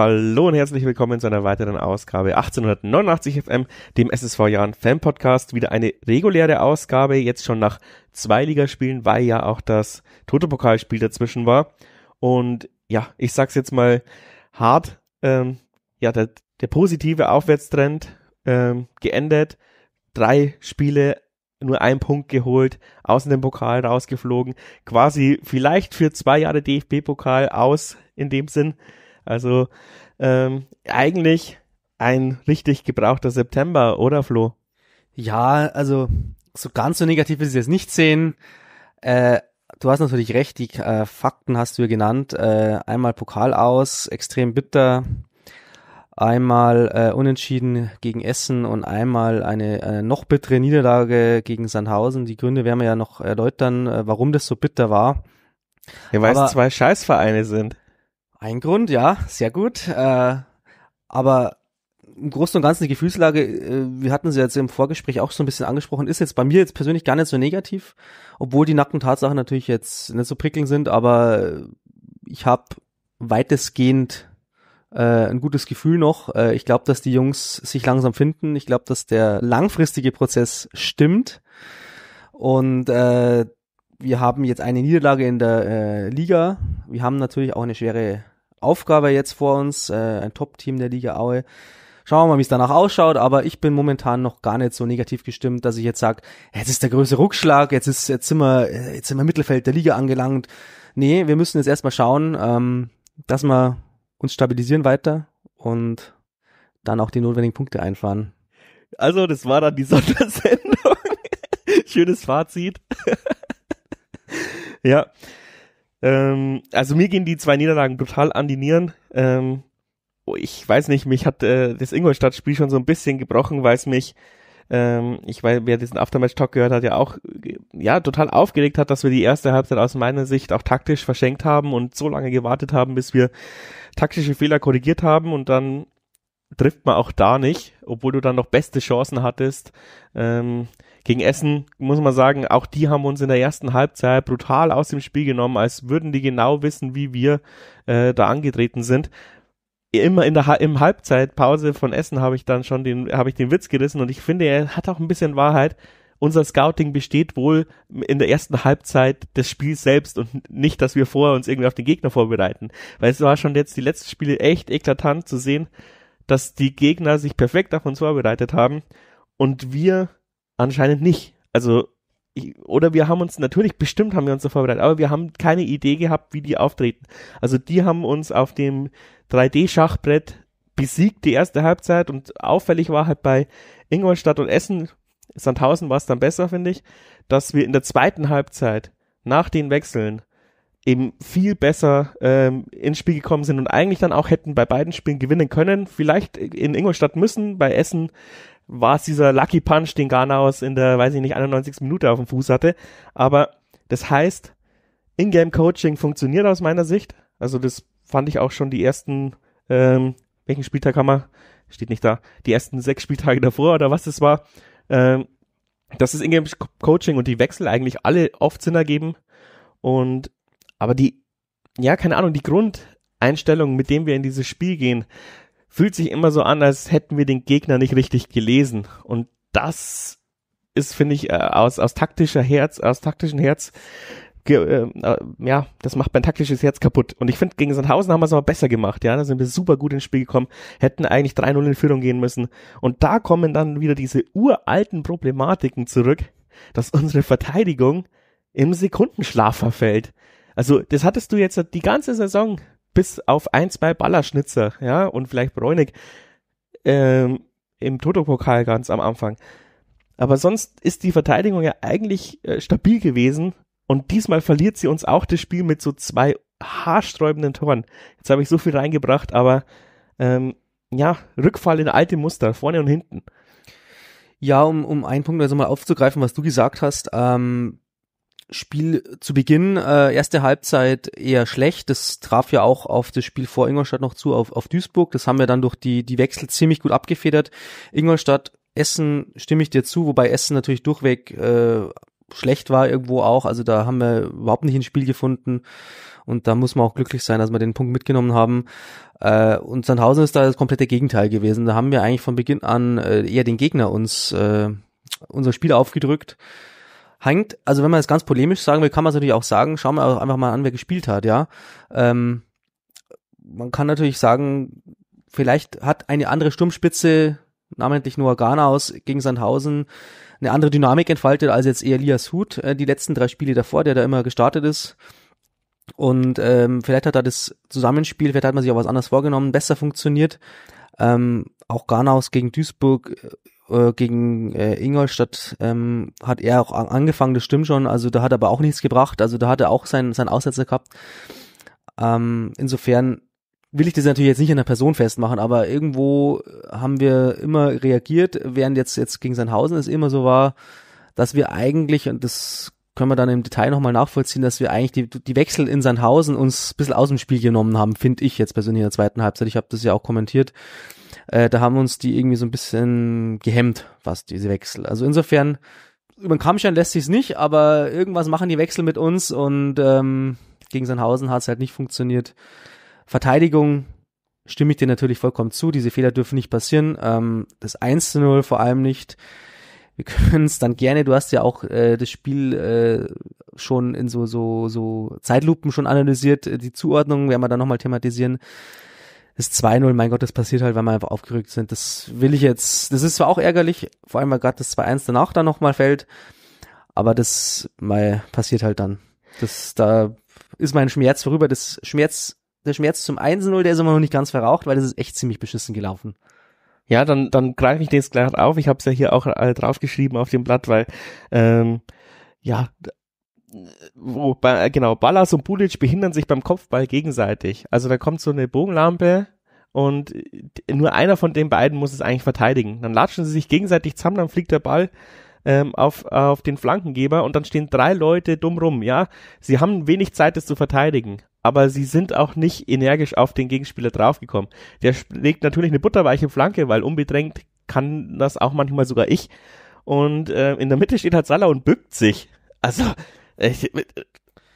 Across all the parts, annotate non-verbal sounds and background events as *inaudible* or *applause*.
hallo und herzlich willkommen zu einer weiteren Ausgabe 1889 FM, dem SSV Jahren Fan Podcast. Wieder eine reguläre Ausgabe, jetzt schon nach zwei Ligaspielen, weil ja auch das Toto-Pokalspiel dazwischen war. Und ja, ich sag's jetzt mal hart, ähm, ja, der, der positive Aufwärtstrend ähm, geendet. Drei Spiele nur ein Punkt geholt, aus dem Pokal rausgeflogen, quasi vielleicht für zwei Jahre DFB-Pokal aus in dem Sinn. Also ähm, eigentlich ein richtig gebrauchter September, oder Flo? Ja, also so ganz so negativ ist es jetzt nicht sehen. Äh, du hast natürlich recht, die äh, Fakten hast du ja genannt. Äh, einmal Pokal aus, extrem bitter. Einmal äh, unentschieden gegen Essen und einmal eine äh, noch bittere Niederlage gegen Sandhausen. Die Gründe werden wir ja noch erläutern, äh, warum das so bitter war. Ja, weil Aber, es zwei Scheißvereine sind. Ein Grund, ja, sehr gut. Äh, aber im Großen und Ganzen die Gefühlslage, äh, wir hatten sie jetzt im Vorgespräch auch so ein bisschen angesprochen, ist jetzt bei mir jetzt persönlich gar nicht so negativ, obwohl die nackten Tatsachen natürlich jetzt nicht so prickelnd sind, aber ich habe weitestgehend äh, ein gutes Gefühl noch. Äh, ich glaube, dass die Jungs sich langsam finden. Ich glaube, dass der langfristige Prozess stimmt. Und äh, wir haben jetzt eine Niederlage in der äh, Liga. Wir haben natürlich auch eine schwere Aufgabe jetzt vor uns, äh, ein Top-Team der Liga Aue. Schauen wir mal, wie es danach ausschaut, aber ich bin momentan noch gar nicht so negativ gestimmt, dass ich jetzt sage, jetzt ist der größte Rückschlag, jetzt ist jetzt sind wir, äh, jetzt sind wir Mittelfeld der Liga angelangt. Nee, wir müssen jetzt erstmal schauen, ähm, dass wir uns stabilisieren weiter und dann auch die notwendigen Punkte einfahren. Also, das war dann die *laughs* Sondersendung. Schönes Fazit. *laughs* *laughs* ja. Ähm, also mir gehen die zwei Niederlagen brutal an die Nieren. Ähm, oh, ich weiß nicht, mich hat äh, das Ingolstadt-Spiel schon so ein bisschen gebrochen, weil es mich, ähm, ich weiß, wer diesen Aftermatch-Talk gehört hat, ja auch äh, ja total aufgeregt hat, dass wir die erste Halbzeit aus meiner Sicht auch taktisch verschenkt haben und so lange gewartet haben, bis wir taktische Fehler korrigiert haben und dann trifft man auch da nicht, obwohl du dann noch beste Chancen hattest. Ähm, gegen Essen muss man sagen, auch die haben uns in der ersten Halbzeit brutal aus dem Spiel genommen, als würden die genau wissen, wie wir äh, da angetreten sind. Immer in der ha im Halbzeitpause von Essen habe ich dann schon den habe ich den Witz gerissen und ich finde, er hat auch ein bisschen Wahrheit. Unser Scouting besteht wohl in der ersten Halbzeit des Spiels selbst und nicht, dass wir vorher uns irgendwie auf den Gegner vorbereiten. Weil es war schon jetzt die letzten Spiele echt eklatant zu sehen, dass die Gegner sich perfekt davon vorbereitet haben und wir anscheinend nicht. Also ich, oder wir haben uns natürlich bestimmt haben wir uns so vorbereitet, aber wir haben keine Idee gehabt, wie die auftreten. Also die haben uns auf dem 3D-Schachbrett besiegt die erste Halbzeit und auffällig war halt bei Ingolstadt und Essen, Sandhausen war es dann besser, finde ich, dass wir in der zweiten Halbzeit nach den Wechseln eben viel besser ähm, ins Spiel gekommen sind und eigentlich dann auch hätten bei beiden Spielen gewinnen können. Vielleicht in Ingolstadt müssen, bei Essen war es dieser Lucky Punch, den Ganaus in der, weiß ich nicht, 91. Minute auf dem Fuß hatte. Aber das heißt, Ingame coaching funktioniert aus meiner Sicht. Also das fand ich auch schon die ersten, ähm, welchen Spieltag haben wir? Steht nicht da. Die ersten sechs Spieltage davor oder was das war. Ähm, ist das Ingame coaching und die Wechsel eigentlich alle oft Sinn ergeben. Und aber die, ja, keine Ahnung, die Grundeinstellung, mit dem wir in dieses Spiel gehen, fühlt sich immer so an, als hätten wir den Gegner nicht richtig gelesen. Und das ist, finde ich, äh, aus, aus taktischer Herz, aus taktischen Herz, äh, äh, ja, das macht mein taktisches Herz kaputt. Und ich finde, gegen Sandhausen haben wir es aber besser gemacht, ja. Da sind wir super gut ins Spiel gekommen, hätten eigentlich 3-0 in Führung gehen müssen. Und da kommen dann wieder diese uralten Problematiken zurück, dass unsere Verteidigung im Sekundenschlaf verfällt. Also das hattest du jetzt die ganze Saison bis auf ein, zwei Ballerschnitzer, ja, und vielleicht Bräunig ähm, im Toto-Pokal ganz am Anfang. Aber sonst ist die Verteidigung ja eigentlich äh, stabil gewesen und diesmal verliert sie uns auch das Spiel mit so zwei haarsträubenden Toren. Jetzt habe ich so viel reingebracht, aber ähm, ja, Rückfall in alte Muster, vorne und hinten. Ja, um, um einen Punkt also mal aufzugreifen, was du gesagt hast, ähm, Spiel zu Beginn, äh, erste Halbzeit eher schlecht. Das traf ja auch auf das Spiel vor Ingolstadt noch zu, auf, auf Duisburg. Das haben wir dann durch die, die Wechsel ziemlich gut abgefedert. Ingolstadt, Essen stimme ich dir zu, wobei Essen natürlich durchweg äh, schlecht war irgendwo auch. Also da haben wir überhaupt nicht ein Spiel gefunden. Und da muss man auch glücklich sein, dass wir den Punkt mitgenommen haben. Äh, und Sandhausen ist da das komplette Gegenteil gewesen. Da haben wir eigentlich von Beginn an äh, eher den Gegner uns, äh, unser Spiel aufgedrückt hängt, also wenn man es ganz polemisch sagen will, kann man es natürlich auch sagen, schauen wir auch einfach mal an, wer gespielt hat, ja. Ähm, man kann natürlich sagen, vielleicht hat eine andere Sturmspitze, namentlich nur Ghana aus gegen Sandhausen, eine andere Dynamik entfaltet als jetzt Elias Huth, äh, die letzten drei Spiele davor, der da immer gestartet ist. Und ähm, vielleicht hat da das Zusammenspiel, vielleicht hat man sich auch was anderes vorgenommen, besser funktioniert. Ähm, auch Garnaus gegen Duisburg äh, äh, gegen äh, Ingolstadt ähm, hat er auch angefangen, das stimmt schon. Also da hat er aber auch nichts gebracht. Also da hat er auch seinen sein Aussetzer gehabt. Ähm, insofern will ich das natürlich jetzt nicht an der Person festmachen, aber irgendwo haben wir immer reagiert, während jetzt, jetzt gegen Sandhausen es immer so war, dass wir eigentlich, und das können wir dann im Detail nochmal nachvollziehen, dass wir eigentlich die, die Wechsel in Sandhausen uns ein bisschen aus dem Spiel genommen haben, finde ich jetzt persönlich in der zweiten Halbzeit. Ich habe das ja auch kommentiert. Äh, da haben uns die irgendwie so ein bisschen gehemmt, was diese Wechsel. Also insofern, über den Kammstein lässt sich's nicht, aber irgendwas machen die Wechsel mit uns und ähm, gegen Sandhausen hat's halt nicht funktioniert. Verteidigung stimme ich dir natürlich vollkommen zu. Diese Fehler dürfen nicht passieren. Ähm, das 1 zu 0 vor allem nicht. Wir *laughs* können es dann gerne, du hast ja auch äh, das Spiel äh, schon in so, so, so Zeitlupen schon analysiert, äh, die Zuordnung werden wir dann nochmal thematisieren das 2-0, mein Gott, das passiert halt, weil wir einfach aufgerückt sind. Das will ich jetzt, das ist zwar auch ärgerlich, vor allem weil gerade das 2-1 danach dann nochmal fällt, aber das mal passiert halt dann. Das, da ist mein Schmerz vorüber. Das Schmerz, der Schmerz zum 1-0, der ist immer noch nicht ganz verraucht, weil das ist echt ziemlich beschissen gelaufen. Ja, dann, dann greife ich den jetzt gleich auf. Ich habe es ja hier auch äh, draufgeschrieben auf dem Blatt, weil ähm, ja, wo bei, äh, genau, Ballas und Bulic behindern sich beim Kopfball gegenseitig. Also da kommt so eine Bogenlampe und äh, nur einer von den beiden muss es eigentlich verteidigen. Dann latschen sie sich gegenseitig zusammen, dann fliegt der Ball ähm, auf, auf den Flankengeber und dann stehen drei Leute dumm rum, ja. Sie haben wenig Zeit, es zu verteidigen, aber sie sind auch nicht energisch auf den Gegenspieler draufgekommen. Der legt natürlich eine butterweiche Flanke, weil unbedrängt kann das auch manchmal sogar ich. Und äh, in der Mitte steht halt Salah und bückt sich. Also äh,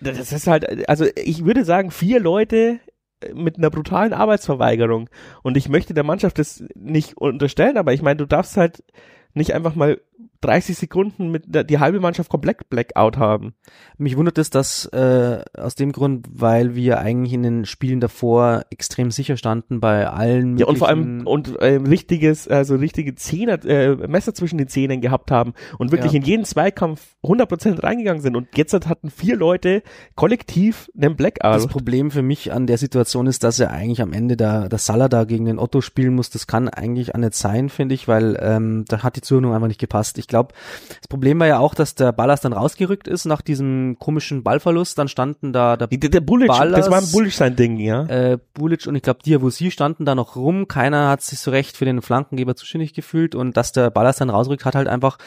das ist halt, also ich würde sagen, vier Leute äh, mit einer brutalen Arbeitsverweigerung. Und ich möchte der Mannschaft das nicht unterstellen, aber ich meine, du darfst halt nicht einfach mal 30 Sekunden mit der, die halbe Mannschaft komplett Blackout haben. Mich wundert es, dass äh, aus dem Grund, weil wir eigentlich in den Spielen davor extrem sicher standen bei allen. Ja und vor allem und äh, richtiges, also richtige Zehner, äh, Messer zwischen den Zähnen gehabt haben und wirklich ja. in jeden Zweikampf 100% reingegangen sind. Und jetzt hatten vier Leute kollektiv einen Blackout. Das Problem für mich an der Situation ist, dass er eigentlich am Ende da, dass Salah da gegen den Otto spielen muss. Das kann eigentlich auch nicht sein, finde ich, weil ähm, da hat die Zürnung einfach nicht gepasst. Ich glaube, das Problem war ja auch, dass der Ballas dann rausgerückt ist nach diesem komischen Ballverlust. Dann standen da der, der, der Bullic, Ballas, das war ein Bullic sein Ding, ja. Äh, Bullic und ich glaube Diavosi standen da noch rum. Keiner hat sich so recht für den Flankengeber zuständig gefühlt und dass der Ballas dann rausrückt, hat halt einfach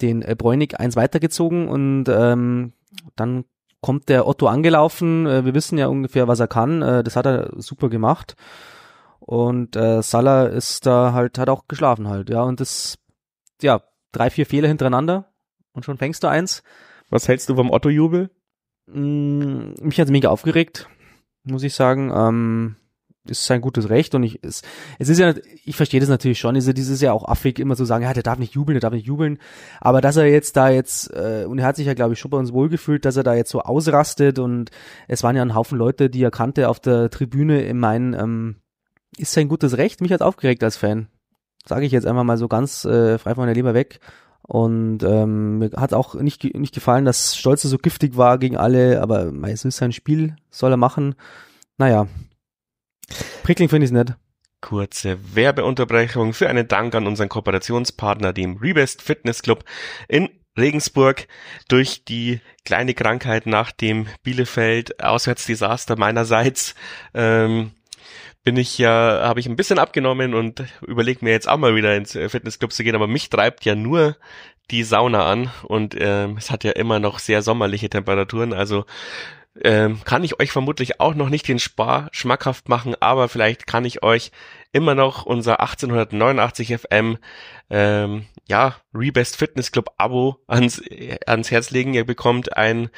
den äh, Bräunig eins weitergezogen und ähm, dann kommt der Otto angelaufen. Äh, wir wissen ja ungefähr, was er kann. Äh, das hat er super gemacht. Und äh, Salah ist da halt, hat auch geschlafen halt, ja. Und das, ja, drei, vier Fehler hintereinander und schon fängst du eins. Was hältst du vom Otto-Jubel? Mm, mich hat's mega aufgeregt, muss ich sagen. Ähm, ist sein gutes Recht und ich es, es ist ja ich verstehe das natürlich schon ist dieses ja auch affig immer zu sagen ja der darf nicht jubeln der darf nicht jubeln aber dass er jetzt da jetzt äh, und er hat sich ja glaube ich schon bei uns wohlgefühlt dass er da jetzt so ausrastet und es waren ja ein Haufen Leute die er kannte auf der Tribüne in meinen ähm, ist sein gutes Recht mich hat aufgeregt als Fan Sage ich jetzt einfach mal so ganz äh, frei von der Leber weg. Und ähm, mir hat auch nicht, nicht gefallen, dass Stolze so giftig war gegen alle, aber es ist sein Spiel, soll er machen. Naja, Prickling finde ich nett. Kurze Werbeunterbrechung für einen Dank an unseren Kooperationspartner, dem Rebest Fitness Club in Regensburg durch die kleine Krankheit nach dem Bielefeld Auswärtsdesaster meinerseits ähm, bin ich ja, habe ich ein bisschen abgenommen und überlege mir jetzt auch mal wieder ins äh, Fitnessclub zu gehen, aber mich treibt ja nur die Sauna an und äh, es hat ja immer noch sehr sommerliche Temperaturen, also ähm, kann ich euch vermutlich auch noch nicht den Spar schmackhaft machen, aber vielleicht kann ich euch immer noch unser 1889 FM ähm, ja, Rebest Fitness Club Abo ans, ans Herz legen. Ihr bekommt ein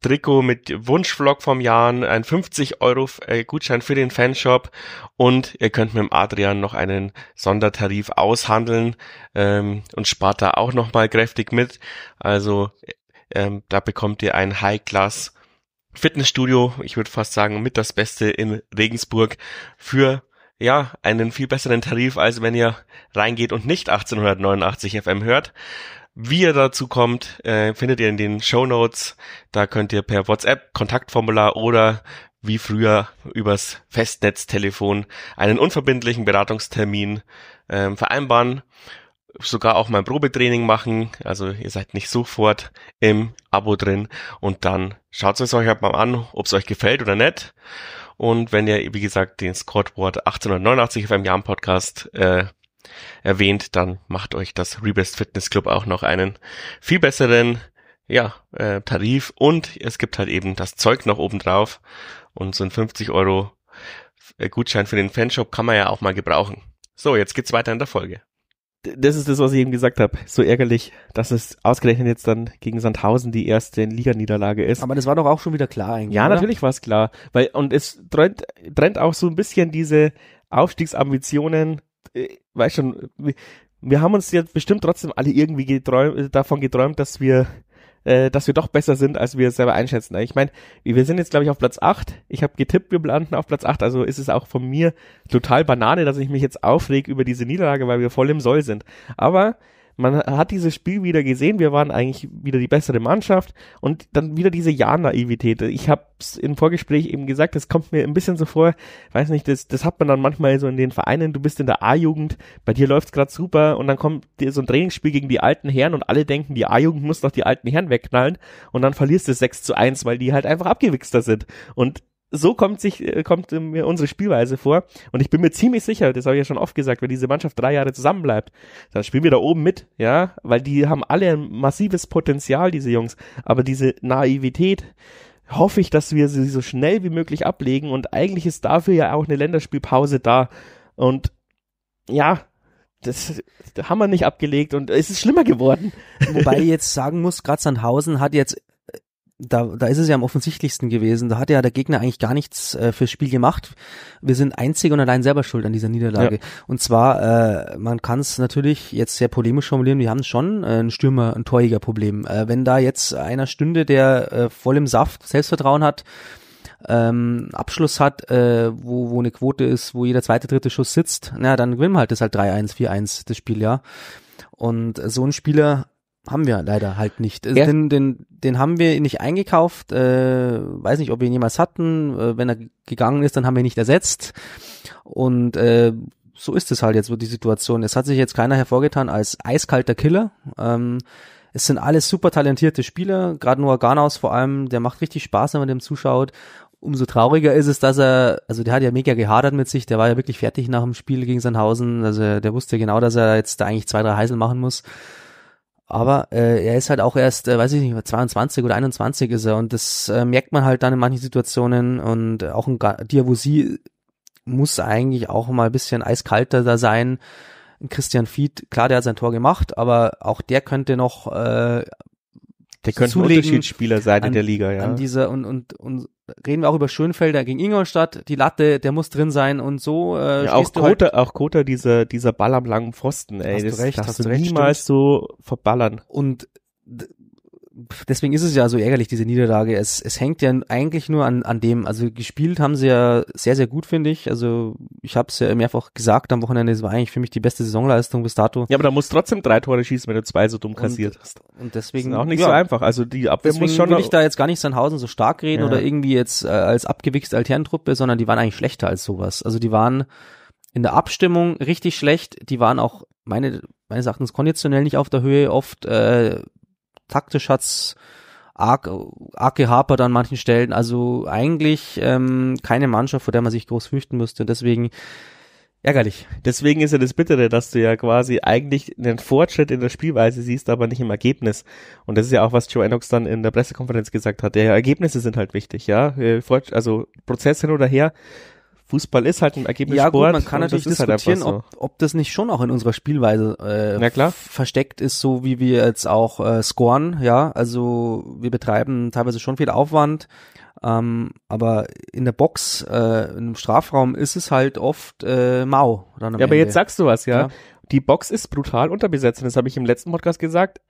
Trikot mit Wunschvlog vom Jahren, ein 50 Euro äh, Gutschein für den Fanshop und ihr könnt mit dem Adrian noch einen Sondertarif aushandeln ähm, und spart da auch nochmal kräftig mit. Also ähm, da bekommt ihr ein High Class Fitnessstudio, ich würde fast sagen, mit das Beste in Regensburg für ja, einen viel besseren Tarif, als wenn ihr reingeht und nicht 1889 FM hört. Wie ihr dazu kommt, äh, findet ihr in den Show Notes. Da könnt ihr per WhatsApp, Kontaktformular oder wie früher übers Festnetztelefon einen unverbindlichen Beratungstermin ähm, vereinbaren. Sogar auch mein Probetraining machen. Also ihr seid nicht sofort im Abo drin. Und dann schaut es euch halt mal an, ob es euch gefällt oder nicht. Und wenn ihr, wie gesagt, den Squadboard 1889 FM Jahren Podcast äh, erwähnt, dann macht euch das Rebest Fitness Club auch noch einen viel besseren ja, äh, Tarif und es gibt halt eben das Zeug noch obendrauf und so ein 50 Euro äh, Gutschein für den Fanshop kann man ja auch mal gebrauchen. So, jetzt geht's weiter in der Folge das ist das, was ich eben gesagt habe. So ärgerlich, dass es ausgerechnet jetzt dann gegen Sandhausen die erste Liga-Niederlage ist. Aber das war doch auch schon wieder klar eigentlich. Ja, oder? natürlich war es klar. Weil, und es trennt, trennt auch so ein bisschen diese Aufstiegsambitionen, äh, weißt schon, wir, wir haben uns jetzt bestimmt trotzdem alle irgendwie geträum, davon geträumt, dass wir äh, dass wir doch besser sind, als wir es selber einschätzen. Ich meine, wir sind jetzt, glaube ich, auf Platz 8. Ich habe getippt, wir landen auf Platz 8. Also ist es auch von mir total Banane, dass ich mich jetzt aufreg über diese Niederlage, weil wir voll im Soll sind. Aber man hat dieses Spiel wieder gesehen, wir waren eigentlich wieder die bessere Mannschaft und dann wieder diese Ja-Naivität. Ich hab's im Vorgespräch eben gesagt, das kommt mir ein bisschen so vor, weiß nicht, das, das hat man dann manchmal so in den Vereinen, du bist in der A-Jugend, bei dir läuft's gerade super und dann kommt dir so ein Trainingsspiel gegen die alten Herren und alle denken, die A-Jugend muss doch die alten Herren wegknallen und dann verlierst du 6 zu 1, weil die halt einfach abgewichster sind. Und so kommt sich äh, kommt äh, mir unsere Spielweise vor und ich bin mir ziemlich sicher, das habe ich ja schon oft gesagt, wenn diese Mannschaft drei Jahre zusammen bleibt, dann spielen wir da oben mit, ja, weil die haben alle ein massives Potenzial, diese Jungs, aber diese Naivität hoffe ich, dass wir sie so schnell wie möglich ablegen und eigentlich ist dafür ja auch eine Länderspielpause da und ja, das, das haben wir nicht abgelegt und es ist schlimmer geworden. Wobei ich *laughs* jetzt sagen muss, gerade Sandhausen hat jetzt da, da ist es ja am offensichtlichsten gewesen. Da hat ja der Gegner eigentlich gar nichts äh, fürs Spiel gemacht. Wir sind einzig und allein selber schuld an dieser Niederlage. Ja. Und zwar, äh, man kann es natürlich jetzt sehr polemisch formulieren, wir haben schon äh, ein Stürmer, ein Torjägerproblem. Äh, wenn da jetzt einer stünde, der äh, voll im Saft Selbstvertrauen hat, ähm, Abschluss hat, äh, wo, wo eine Quote ist, wo jeder zweite, dritte Schuss sitzt, na, dann gewinnen wir halt das halt 3-1, 4-1, das Spiel, ja. Und so ein Spieler haben wir leider halt nicht. Also den, den, den haben wir nicht eingekauft, äh, weiß nicht, ob wir ihn jemals hatten. Äh, wenn er gegangen ist, dann haben wir ihn nicht ersetzt. Und äh, so ist es halt jetzt so die Situation. Es hat sich jetzt keiner hervorgetan als eiskalter Killer. Ähm, es sind alles super talentierte Spieler, gerade Noah Garnaus vor allem, der macht richtig Spaß, wenn man dem zuschaut. Umso trauriger ist es, dass er, also der hat ja mega gehadert mit sich, der war ja wirklich fertig nach dem Spiel gegen Sandhausen, also der wusste genau, dass er jetzt da eigentlich zwei, drei Heisel machen muss. Aber äh, er ist halt auch erst, äh, weiß ich nicht, 22 oder 21 ist er und das äh, merkt man halt dann in manchen Situationen und auch ein Diawusi muss eigentlich auch mal ein bisschen eiskalter da sein. Christian Fied, klar, der hat sein Tor gemacht, aber auch der könnte noch äh, der könnte Unterschiedsspieler sein an, in der Liga, ja. An dieser, und, und, und reden wir auch über Schönfelder gegen Ingolstadt, die Latte, der muss drin sein und so. Äh, ja, auch halt Kota, halt, auch Kota, dieser, dieser Ball am langen Pfosten, ey, hast das du recht, hast du recht, niemals stimmt. so verballern. Und deswegen ist es ja so ärgerlich, diese Niederlage. Es, es hängt ja eigentlich nur an, an dem, also gespielt haben sie ja sehr, sehr gut, finde ich. Also ich habe es ja mehrfach gesagt am Wochenende, es war eigentlich für mich die beste Saisonleistung bis dato. Ja, aber da musst trotzdem drei Tore schießen, wenn du zwei so dumm kassiert und, hast. Und deswegen. Ist auch nicht ja, so einfach. Also die Abwehr muss schon. will ich da jetzt gar nicht Sandhausen so stark reden ja. oder irgendwie jetzt äh, als abgewichste Alterntruppe, sondern die waren eigentlich schlechter als sowas. Also die waren in der Abstimmung richtig schlecht. Die waren auch meine, meines Erachtens konditionell nicht auf der Höhe oft. Äh, taktisch hat's arg, arg gehapert an manchen Stellen. Also eigentlich ähm, keine Mannschaft, vor der man sich groß fürchten müsste. Und deswegen ärgerlich. Deswegen ist ja das Bittere, dass du ja quasi eigentlich einen Fortschritt in der Spielweise siehst, aber nicht im Ergebnis. Und das ist ja auch, was Joe Enox dann in der Pressekonferenz gesagt hat. Ja, Ergebnisse sind halt wichtig, ja. Äh, also Prozess hin oder her. Fußball ist halt ein Ergebnissport. Ja, gut, man kann natürlich halt diskutieren, halt so. ob, ob das nicht schon auch in unserer Spielweise äh, versteckt ist, so wie wir jetzt auch äh, scoren, ja. Also wir betreiben teilweise schon viel Aufwand, ähm, aber in der Box, äh, im Strafraum ist es halt oft äh, mau. ja, aber Ende. jetzt sagst du was, ja? ja. Die Box ist brutal unterbesetzt und das habe ich im letzten Podcast gesagt,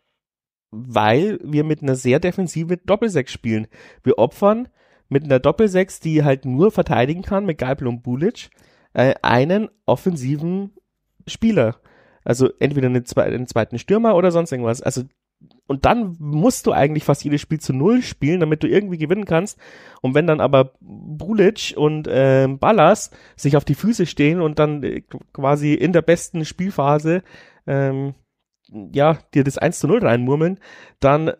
weil wir mit einer sehr defensiven Doppelsechs spielen. Wir opfern mit einer Doppelsechs, die halt nur verteidigen kann mit Geipel und Bulic, äh, einen offensiven Spieler. Also entweder einen, zwe einen zweiten Stürmer oder sonst irgendwas. Also und dann musst du eigentlich fast jedes Spiel zu Null spielen, damit du irgendwie gewinnen kannst. Und wenn dann aber Bulic und äh, Ballas sich auf die Füße stehen und dann äh, quasi in der besten Spielphase ähm, ja, dir das 1 zu 0 reinmurmeln, dann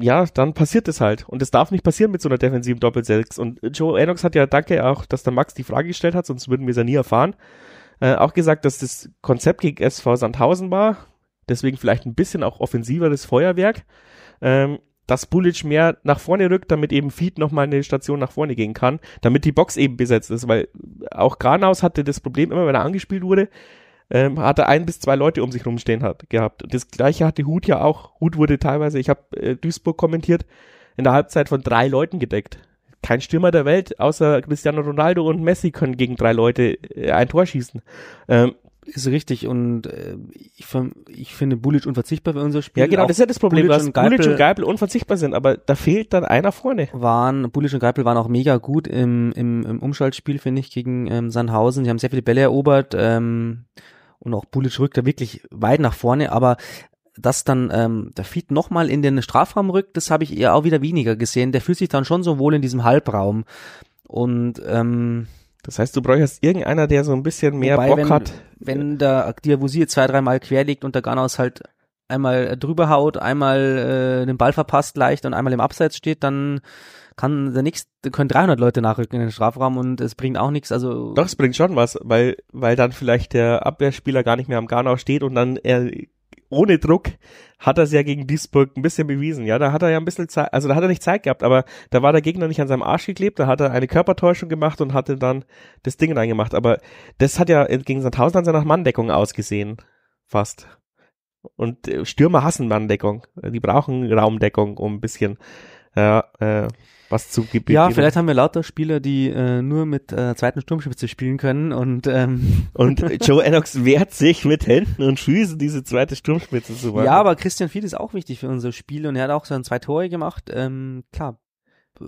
ja, dann passiert es halt. Und es darf nicht passieren mit so einer defensiven Doppelsechs. Und Joe Enox hat ja, danke auch, dass der Max die Frage gestellt hat, sonst würden wir es ja nie erfahren, äh, auch gesagt, dass das Konzept gegen SV Sandhausen war. Deswegen vielleicht ein bisschen auch offensiveres Feuerwerk. Ähm, dass Bulic mehr nach vorne rückt, damit eben Feed nochmal eine Station nach vorne gehen kann, damit die Box eben besetzt ist, weil auch Granaus hatte das Problem immer, wenn er angespielt wurde, ähm, hat er ein bis zwei Leute um sich rumstehen hat, gehabt. Das gleiche hatte Hut ja auch. Hut wurde teilweise, ich habe äh, Duisburg kommentiert, in der Halbzeit von drei Leuten gedeckt. Kein Stürmer der Welt, außer Cristiano Ronaldo und Messi können gegen drei Leute äh, ein Tor schießen. Ähm, ist richtig und äh, ich, ich finde Bulic unverzichtbar für unser Spiel. Ja, genau, auch das ist ja das Problem, dass Bulic und Geipel unverzichtbar sind, aber da fehlt dann einer vorne. Waren, Bulic und Geipel waren auch mega gut im, im, im Umschaltspiel, finde ich, gegen ähm, Sandhausen. Sie haben sehr viele Bälle erobert. Ähm, und auch Pulic rückt da wirklich weit nach vorne, aber dass dann ähm, der Feed nochmal in den Strafraum rückt, das habe ich eher auch wieder weniger gesehen. Der fühlt sich dann schon so wohl in diesem Halbraum. Und ähm, das heißt, du bräuchst irgendeiner, der so ein bisschen mehr wobei, Bock wenn, hat. Wenn der Diawusi zwei, dreimal quer liegt und der Ganaus halt einmal drüber haut, einmal äh, den Ball verpasst leicht und einmal im Abseits steht, dann kann der nächste, können 300 Leute nachrücken in den Strafraum und es bringt auch nichts. Also Doch, es bringt schon was, weil, weil dann vielleicht der Abwehrspieler gar nicht mehr am Garnau steht und dann er ohne Druck hat er es ja gegen Duisburg ein bisschen bewiesen. Ja, da hat er ja ein bisschen Zeit, also da hat er nicht Zeit gehabt, aber da war der Gegner nicht an seinem Arsch geklebt, da hat er eine Körpertäuschung gemacht und hatte dann das Ding reingemacht. Aber das hat ja gegen Sandhausen an seiner Manndeckung ausgesehen. Fast. Und äh, Stürmer hassen Manndeckung. Die brauchen Raumdeckung, um ein bisschen, ja, äh, was zu Gebiet. Ja, vielleicht haben wir lauter Spieler, die äh, nur mit äh, zweiten Sturmspitze spielen können und ähm *laughs* und Joe Ennox wehrt sich mit Händen und Füßen diese zweite Sturmspitze zu machen. Ja, aber Christian Fied ist auch wichtig für unser Spiel und er hat auch so ein zwei Tore gemacht. Ähm, klar. Äh,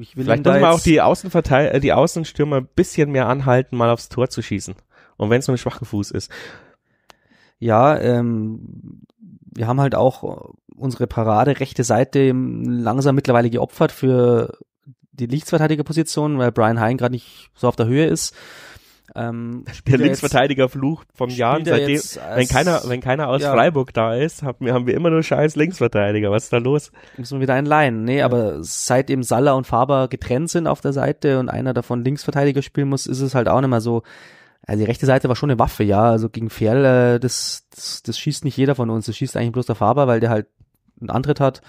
ich will vielleicht muss wir auch die Außenverteil äh, die Außenstürmer ein bisschen mehr anhalten, mal aufs Tor zu schießen. Und wenn es nur ein schwacher Fuß ist. Ja, ähm, wir haben halt auch äh, unsere Parade rechte Seite langsam mittlerweile geopfert für die Linksverteidigerposition, weil Brian Hein gerade nicht so auf der Höhe ist. Ähm, der Linksverteidiger flucht vom Jahr, seitdem, wenn keiner, wenn keiner aus ja. Freiburg da ist, haben wir, haben wir immer nur scheiß Linksverteidiger. Was ist da los? Müssen wir wieder einleihen. Nee, ja. aber seit eben Salla und Faber getrennt sind auf der Seite und einer davon Linksverteidiger spielen muss, ist es halt auch nicht mehr so also die rechte Seite war schon eine Waffe, ja. Also gegen Ferl, äh, das, das, das schießt nicht jeder von uns. Das schießt eigentlich bloß der Faber, weil der halt einen Antritt hat.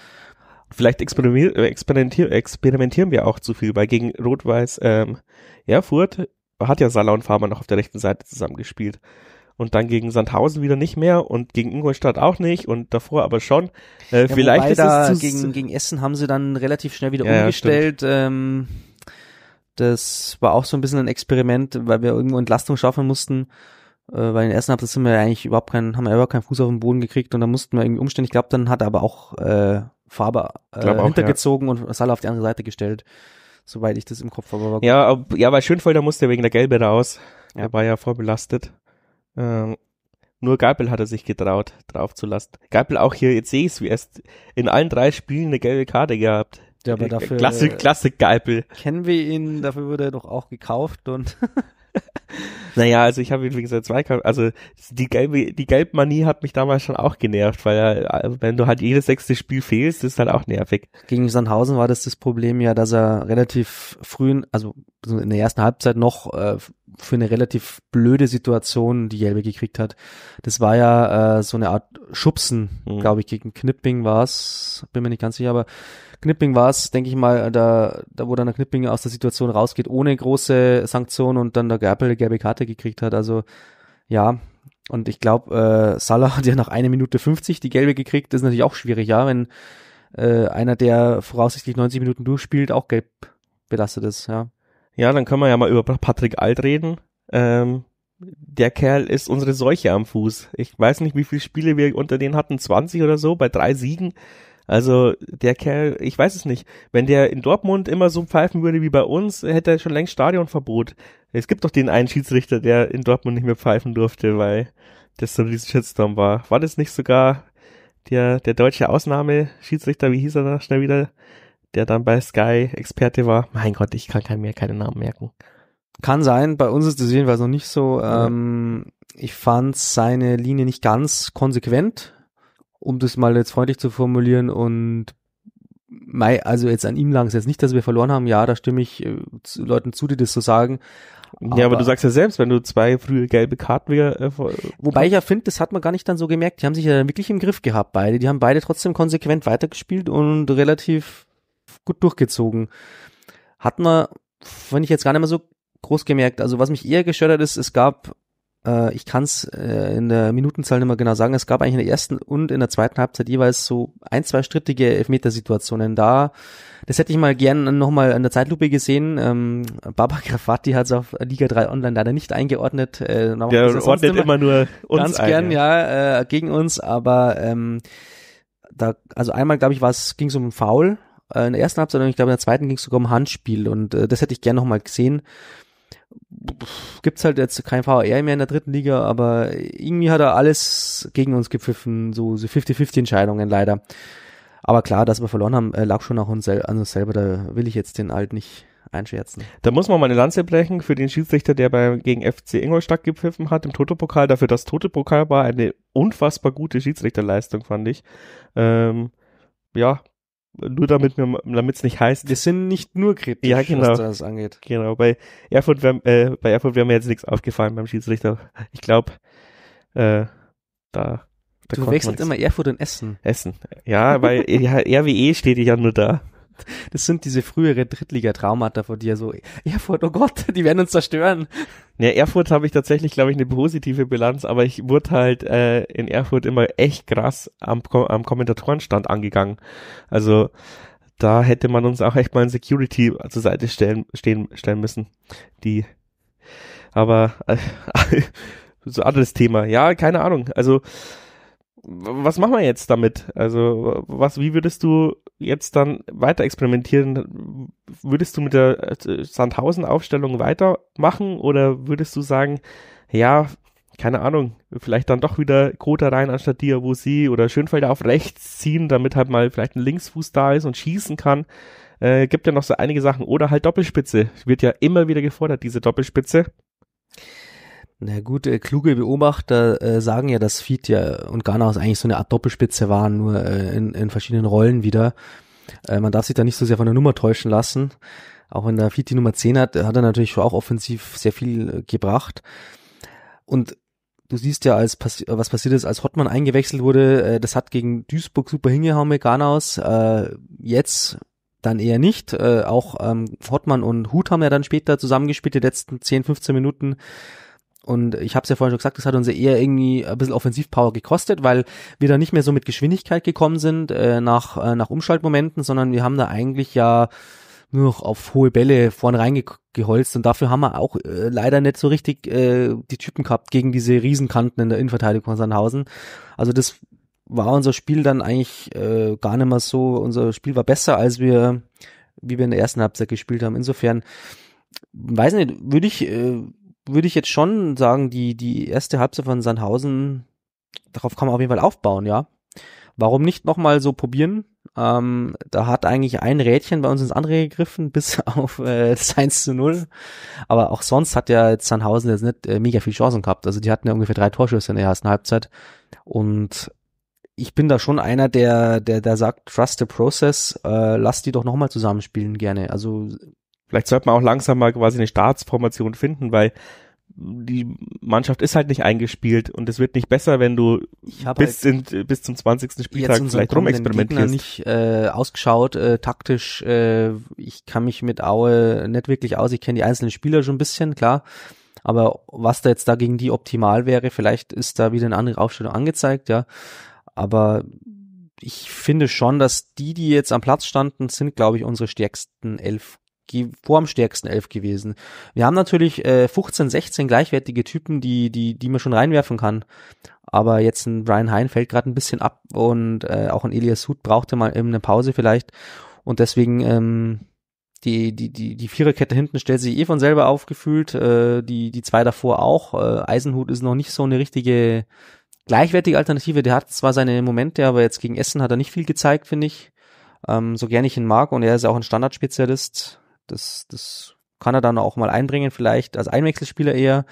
Vielleicht experimentier, äh, experimentier, experimentieren wir auch zu viel, weil gegen Rot-Weiß ähm, Erfurt hat ja Salah und Faber noch auf der rechten Seite zusammengespielt. Und dann gegen Sandhausen wieder nicht mehr und gegen Ingolstadt auch nicht und davor aber schon. Äh, ja, vielleicht ist es gegen, gegen Essen haben sie dann relativ schnell wieder ja, umgestellt. Ja, ähm, das war auch so ein bisschen ein Experiment, weil wir irgendwo Entlastung schaffen mussten. Äh, weil in der ersten Halbzeit sind wir eigentlich überhaupt keinen, haben wir überhaupt keinen Fuß auf den Boden gekriegt und da mussten wir irgendwie umstellen. Ich glaube, dann hat er aber auch äh, Farbe äh, auch, hintergezogen ja. und Salah auf die andere Seite gestellt, soweit ich das im Kopf habe. Ja, ab, ja, bei Schönfelder musste er wegen der Gelbe raus. Ja. Er war ja vorbelastet. Ähm, nur Geipel hat er sich getraut, draufzulassen. Geipel auch hier, jetzt sehe ich es, wie erst in allen drei Spielen eine gelbe Karte gehabt. Der aber dafür. Klassik, Klassik, Geipel. Äh, kennen wir ihn, dafür wurde er doch auch gekauft und. *laughs* *laughs* Naja, also ich habe ihn wegen seinem Zweikampf, also die gelbe, die Gelbmanie hat mich damals schon auch genervt, weil er, äh, wenn du halt jedes sechste Spiel fehlst, ist halt auch nervig. Gegen Sandhausen war das das Problem ja, dass er relativ früh, also in der ersten Halbzeit noch äh, für eine relativ blöde Situation die gelbe gekriegt hat. Das war ja äh, so eine Art Schubsen, mhm. glaube ich, gegen Knipping war's, bin mir nicht ganz sicher, aber Knipping war's, denke ich mal, da, da wo dann der Knipping aus der Situation rausgeht, ohne große Sanktion und dann der Gerpel gelbe Karte gekriegt hat. Also ja, und ich glaube, äh, Salah hat ja nach einer Minute 50 die gelbe gekriegt. Das ist natürlich auch schwierig, ja, wenn äh, einer, der voraussichtlich 90 Minuten durchspielt, auch gelb belastet ist, ja. Ja, dann können wir ja mal über Patrick Alt reden. Ähm, der Kerl ist unsere Seuche am Fuß. Ich weiß nicht, wie viele Spiele wir unter denen hatten, 20 oder so, bei drei Siegen. Also der Kerl, ich weiß es nicht. Wenn der in Dortmund immer so pfeifen würde wie bei uns, hätte er schon längst Stadionverbot. Es gibt doch den einen Schiedsrichter, der in Dortmund nicht mehr pfeifen durfte, weil das so ein riesen Shitstorm war. War das nicht sogar der, der deutsche Ausnahmeschiedsrichter, wie hieß er da schnell wieder, der dann bei Sky Experte war? Mein Gott, ich kann kein mehr keine Namen merken. Kann sein, bei uns ist das jedenfalls noch nicht so. Ähm, ich fand seine Linie nicht ganz konsequent, um das mal jetzt freundlich zu formulieren und Mai, also jetzt an ihm lang ist jetzt nicht, dass wir verloren haben. Ja, da stimme ich äh, zu Leuten zu, die das so sagen. Aber ja, aber du sagst ja selbst, wenn du zwei frühe gelbe Karten wieder. Äh, wobei ich ja finde, das hat man gar nicht dann so gemerkt. Die haben sich ja wirklich im Griff gehabt, beide. Die haben beide trotzdem konsequent weitergespielt und relativ gut durchgezogen. Hat man, finde ich jetzt gar nicht mehr so groß gemerkt. Also was mich eher gestört hat, ist, es gab äh, ich kann es äh, in der Minutenzahl nicht mehr genau sagen, es gab eigentlich in der ersten und in der zweiten Halbzeit jeweils so ein, zwei strittige Elfmetersituationen da. Das hätte ich mal gern nochmal in der Zeitlupe gesehen. Ähm, Baba Grafati hat es auf Liga 3 Online leider nicht eingeordnet. Äh, Der ordnet immer, immer, nur uns Ganz ein, gern, ja, äh, gegen uns, aber ähm, da, also einmal, glaube ich, ging es um einen Foul äh, in der ersten Halbzeit und ich glaube in der zweiten ging es sogar um Handspiel und äh, das hätte ich gern nochmal gesehen gibt es halt jetzt kein VR mehr in der dritten Liga, aber irgendwie hat er alles gegen uns gepfiffen, so, so 50-50 Entscheidungen leider. Aber klar, dass wir verloren haben, äh, lag schon auch uns an uns selber, da will ich jetzt den Alt nicht einschwärzen. Da muss man mal eine Lanze brechen für den Schiedsrichter, der bei, gegen FC Ingolstadt gepfiffen hat im Toto-Pokal, dafür das Toto-Pokal war eine unfassbar gute Schiedsrichterleistung, fand ich. Ähm, ja, nur damit mir, damit es nicht heißt. Wir sind nicht nur kritisch, ja, genau. was das angeht. Genau, bei Erfurt, wär, äh, bei Erfurt wäre mir jetzt nichts aufgefallen beim Schiedsrichter. Ich glaube, äh, da, da. Du wechselst immer Erfurt und Essen. Essen. Ja, weil e, ja, RWE steht ja nur da das sind diese frühere Drittliga-Traumata von dir, so Erfurt, oh Gott, die werden uns zerstören. Ja, Erfurt habe ich tatsächlich, glaube ich, eine positive Bilanz, aber ich wurde halt äh, in Erfurt immer echt krass am, am Kommentatorenstand angegangen. Also da hätte man uns auch echt mal ein Security zur Seite stellen, stehen, stellen müssen. Die, aber äh, *laughs* so anderes Thema. Ja, keine Ahnung. Also was machen wir jetzt damit? Also, was, wie würdest du jetzt dann weiter experimentieren? Würdest du mit der äh, Sandhausen-Aufstellung weitermachen oder würdest du sagen, ja, keine Ahnung, vielleicht dann doch wieder Kota rein anstatt dir, wo sie oder Schönfelder auf rechts ziehen, damit halt mal vielleicht ein Linksfuß da ist und schießen kann. Äh, gibt ja noch so einige Sachen. Oder halt Doppelspitze. Wird ja immer wieder gefordert, diese Doppelspitze. Na gut, äh, kluge Beobachter äh, sagen ja, dass Feed ja und Ghana eigentlich so eine Art Doppelspitze waren, nur äh, in, in verschiedenen Rollen wieder. Äh, man darf sich da nicht so sehr von der Nummer täuschen lassen. Auch wenn der Feed die Nummer 10 hat, hat er natürlich schon auch offensiv sehr viel äh, gebracht. Und du siehst ja, als passi äh, was passiert ist, als Hottmann eingewechselt wurde, äh, das hat gegen Duisburg super hingehauen mit Ghanaus. Äh, jetzt dann eher nicht. Äh, auch ähm, Hottmann und Hut haben ja dann später zusammengespielt, die letzten 10, 15 Minuten. Und ich habe es ja vorhin schon gesagt, das hat uns ja eher irgendwie ein bisschen Offensivpower gekostet, weil wir da nicht mehr so mit Geschwindigkeit gekommen sind äh, nach, äh, nach Umschaltmomenten, sondern wir haben da eigentlich ja nur noch auf hohe Bälle vorn reingeholzt und dafür haben wir auch äh, leider nicht so richtig äh, die Typen gehabt gegen diese Riesenkanten in der Innenverteidigung von Sandhausen. Also das war unser Spiel dann eigentlich äh, gar nicht mehr so, unser Spiel war besser, als wir, wie wir in der ersten Halbzeit gespielt haben. Insofern, weiß nicht, würde ich... Äh, würde ich jetzt schon sagen, die, die erste Halbzeit von Sandhausen, darauf kann man auf jeden Fall aufbauen, ja. Warum nicht nochmal so probieren? Ähm, da hat eigentlich ein Rädchen bei uns ins andere gegriffen, *laughs* bis auf äh, das 1 zu 0. Aber auch sonst hat ja Sandhausen jetzt nicht äh, mega viel Chancen gehabt. Also die hatten ja ungefähr drei Torschüsse in der ersten Halbzeit. Und ich bin da schon einer, der, der, der sagt, trust the process, äh, lass die doch nochmal zusammenspielen gerne. Also Vielleicht sollte man auch langsam mal quasi eine Staatsformation finden, weil die Mannschaft ist halt nicht eingespielt und es wird nicht besser, wenn du bis, halt in, bis zum 20. Spieltag vielleicht rumexperimentierst. Ich habe nicht äh, ausgeschaut, äh, taktisch. Äh, ich kann mich mit Aue nicht wirklich aus. Ich kenne die einzelnen Spieler schon ein bisschen, klar. Aber was da jetzt dagegen die optimal wäre, vielleicht ist da wieder eine andere Aufstellung angezeigt, ja. Aber ich finde schon, dass die, die jetzt am Platz standen, sind, glaube ich, unsere stärksten elf vor am stärksten elf gewesen. Wir haben natürlich äh, 15, 16 gleichwertige Typen, die, die, die man schon reinwerfen kann. Aber jetzt ein Brian Hein fällt gerade ein bisschen ab und äh, auch ein Elias Hut brauchte mal eben eine Pause vielleicht. Und deswegen ähm, die, die, die, die Viererkette hinten stellt sich eh von selber aufgefühlt, äh, die, die zwei davor auch. Äh, Eisenhut ist noch nicht so eine richtige gleichwertige Alternative. Der hat zwar seine Momente, aber jetzt gegen Essen hat er nicht viel gezeigt, finde ich. Ähm, so gern ich ihn mag und er ist auch ein Standardspezialist das, das kann er dann auch mal einbringen, vielleicht als Einwechselspieler eher.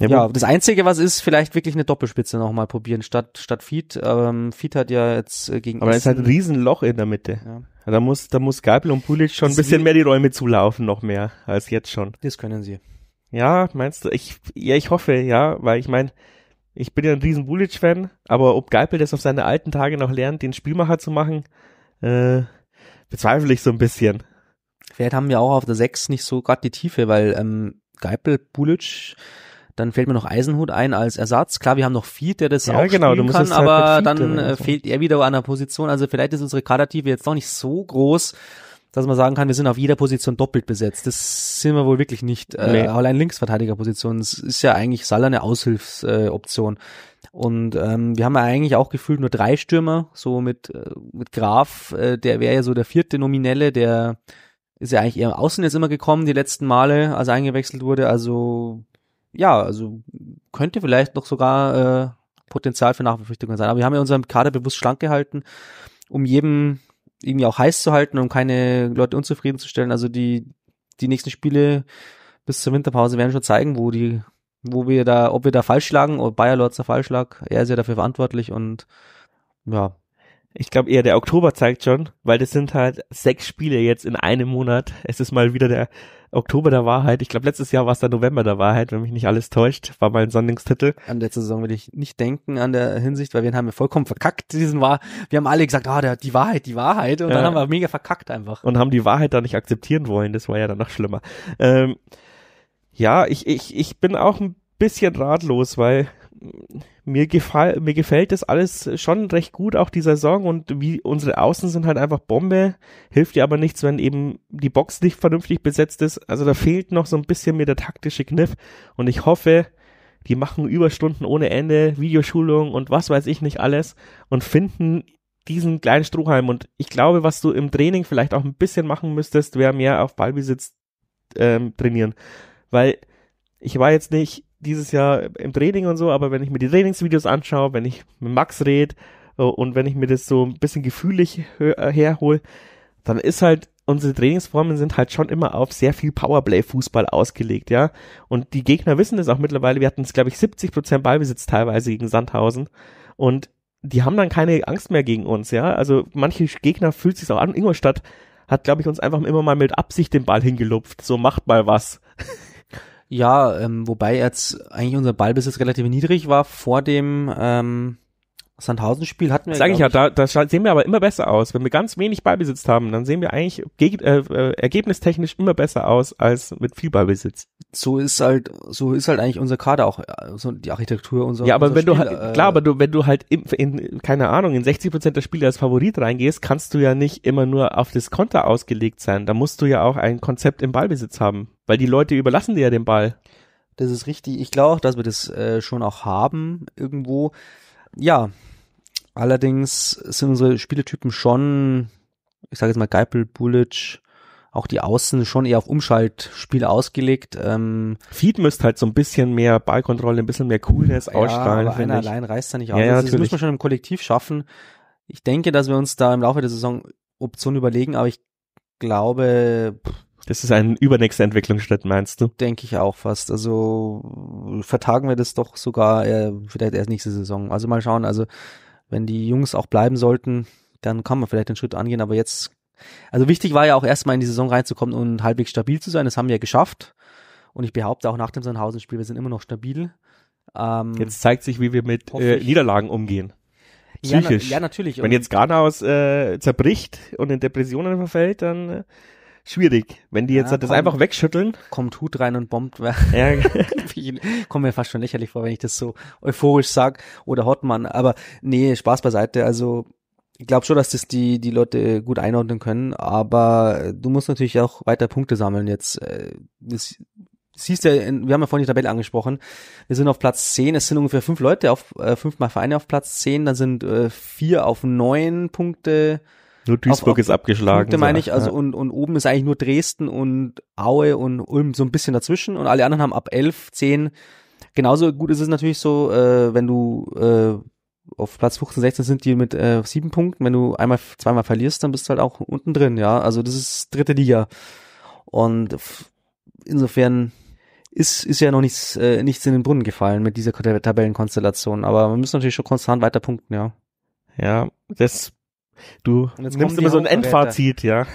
Ja, ja das Einzige, was ist, vielleicht wirklich eine Doppelspitze nochmal probieren, statt, statt Feed. Ähm, Feed hat ja jetzt äh, gegen. Aber es ist halt ein Riesenloch in der Mitte. Ja. da muss, da muss Geipel und Pulic schon ein bisschen mehr die Räume zulaufen, noch mehr als jetzt schon. Das können sie. Ja, meinst du? Ich, ja, ich hoffe, ja, weil ich meine, ich bin ja ein riesen Bulic-Fan, aber ob Geipel das auf seine alten Tage noch lernt, den Spielmacher zu machen, äh, bezweifle ich so ein bisschen. Vielleicht haben wir auch auf der 6 nicht so gerade die Tiefe, weil ähm, Geipel, Bulic, dann fällt mir noch Eisenhut ein als Ersatz. Klar, wir haben noch Feed, der das ja, auch genau, spielen kann, halt aber halt dann äh, so. fehlt er wieder an der Position. Also vielleicht ist unsere Kadertiefe jetzt noch nicht so groß, dass man sagen kann, wir sind auf jeder Position doppelt besetzt. Das sind wir wohl wirklich nicht. Äh, nee. Äh, allein Linksverteidigerposition Das ist ja eigentlich Salah eine Aushilfsoption. Äh, und ähm, wir haben ja eigentlich auch gefühlt nur drei Stürmer, so mit, äh, mit Graf, äh, der wäre ja so der vierte Nominelle, der ist ja eigentlich eher außen jetzt immer gekommen, die letzten Male, als er eingewechselt wurde. Also ja, also könnte vielleicht noch sogar äh, Potenzial für Nachverpflichtungen sein. Aber wir haben ja unseren Kader bewusst schlank gehalten, um jedem irgendwie auch heiß zu halten, um keine Leute unzufrieden zu stellen. Also die, die nächsten Spiele bis zur Winterpause werden schon zeigen, wo die, wo wir da, ob wir da falsch schlagen, oder Bayer Lorz der Falschschlag. Er ist ja dafür verantwortlich und ja, ich glaube eher der Oktober zeigt schon, weil das sind halt sechs Spiele jetzt in einem Monat. Es ist mal wieder der Oktober der Wahrheit. Ich glaube, letztes Jahr war es der November der Wahrheit, wenn mich nicht alles täuscht, war mal ein Sonntagstitel. An der Saison will ich nicht denken an der Hinsicht, weil wir haben wir vollkommen verkackt. Diesen war, wir haben alle gesagt, ah, der, die Wahrheit, die Wahrheit. Und ja. dann haben wir mega verkackt einfach. Und haben die Wahrheit da nicht akzeptieren wollen. Das war ja dann noch schlimmer. Ähm, ja, ich, ich, ich bin auch ein bisschen ratlos, weil mir, gefall, mir gefällt das alles schon recht gut, auch die Saison und wie unsere Außen sind halt einfach Bombe. Hilft dir aber nichts, wenn eben die Box nicht vernünftig besetzt ist. Also da fehlt noch so ein bisschen mir der taktische Kniff und ich hoffe, die machen Überstunden ohne Ende, Videoschulung und was weiß ich nicht alles und finden diesen kleinen Strohhalm. Und ich glaube, was du im Training vielleicht auch ein bisschen machen müsstest, wäre mehr auf Ballbesitz ähm, trainieren. Weil ich war jetzt nicht dieses Jahr im Training und so, aber wenn ich mir die Trainingsvideos anschaue, wenn ich mit Max rede äh, und wenn ich mir das so ein bisschen gefühlig äh, herhole, dann ist halt unsere Trainingsformen sind halt schon immer auf sehr viel Powerplay-Fußball ausgelegt, ja. Und die Gegner wissen das auch mittlerweile. Wir hatten es, glaube ich, 70 Prozent Ballbesitz teilweise gegen Sandhausen. Und die haben dann keine Angst mehr gegen uns, ja. Also manche Gegner fühlt sich auch an. Ingolstadt hat, glaube ich, uns einfach immer mal mit Absicht den Ball hingelupft. So macht mal was. *laughs* Ja, ähm, wobei jetzt eigentlich unser Ballbesitz relativ niedrig war vor dem ähm, das Sandhausen-Spiel hatten wir. Sag ich ja, da, da sehen wir aber immer besser aus. Wenn wir ganz wenig Ballbesitz haben, dann sehen wir eigentlich äh, äh, ergebnistechnisch immer besser aus als mit viel Ballbesitz. So ist halt, so ist halt eigentlich unser Kader auch, so die Architektur unserer. Ja, aber unser wenn Spiel, du halt, äh, klar, aber du, wenn du halt in, in keine Ahnung, in 60 Prozent der Spiele als Favorit reingehst, kannst du ja nicht immer nur auf das Konter ausgelegt sein. Da musst du ja auch ein Konzept im Ballbesitz haben, weil die Leute überlassen dir ja den Ball. Das ist richtig. Ich glaube auch, dass wir das äh, schon auch haben irgendwo. Ja, allerdings sind unsere Spieletypen schon, ich sage jetzt mal Geipel, Bulic, auch die Außen schon eher auf Umschaltspiel ausgelegt. Ähm, Feed müsste halt so ein bisschen mehr Ballkontrolle, ein bisschen mehr Coolness ausstrahlen. ja, ausstrahlen. Aber einer ich. allein reißt da nicht aus. Ja, ja, also das, das muss man schon im Kollektiv schaffen. Ich denke, dass wir uns da im Laufe der Saison Optionen überlegen, aber ich glaube, pff, das ist ein übernächster Entwicklungsschritt, meinst du? Denke ich auch fast. Also vertagen wir das doch sogar äh, vielleicht erst nächste Saison. Also mal schauen, also wenn die Jungs auch bleiben sollten, dann kann man vielleicht den Schritt angehen, aber jetzt, also wichtig war ja auch erstmal in die Saison reinzukommen und halbwegs stabil zu sein. Das haben wir ja geschafft. Und ich behaupte auch nach dem Sandhausen-Spiel, wir sind immer noch stabil. Ähm, jetzt zeigt sich, wie wir mit äh, Niederlagen umgehen. Psychisch. Ja, na, ja natürlich. Wenn jetzt Garnaus äh, zerbricht und in Depressionen verfällt, dann äh, schwierig. Wenn die jetzt ja, das kommt, einfach wegschütteln. Kommt Hut rein und bombt. *laughs* Ja. *laughs* kommt mir fast schon lächerlich vor, wenn ich das so euphorisch sag oder Hotmann. Aber nee, Spaß beiseite. Also ich glaube schon, dass das die, die Leute gut einordnen können, aber äh, du musst natürlich auch weiter Punkte sammeln jetzt. Äh, das siehst ja, wir haben ja vorhin die Tabelle angesprochen. Wir sind auf Platz 10, es sind ungefähr fünf Leute auf, äh, fünfmal Vereine auf Platz 10, dann sind äh, vier auf neun Punkte, nur Duisburg auf, ist abgeschlagen. Da meine ich, also ja. und, und oben ist eigentlich nur Dresden und Aue und Ulm so ein bisschen dazwischen und alle anderen haben ab 11, 10. Genauso gut ist es natürlich so, äh, wenn du äh, auf Platz 15, 16 sind die mit äh, sieben Punkten. Wenn du einmal, zweimal verlierst, dann bist du halt auch unten drin, ja. Also das ist dritte Liga. Und insofern ist, ist ja noch nichts, äh, nichts in den Brunnen gefallen mit dieser Tabellenkonstellation. Aber wir müssen natürlich schon konstant weiter punkten, ja. Ja, das Du nimmst immer so ein Endfazit, ja.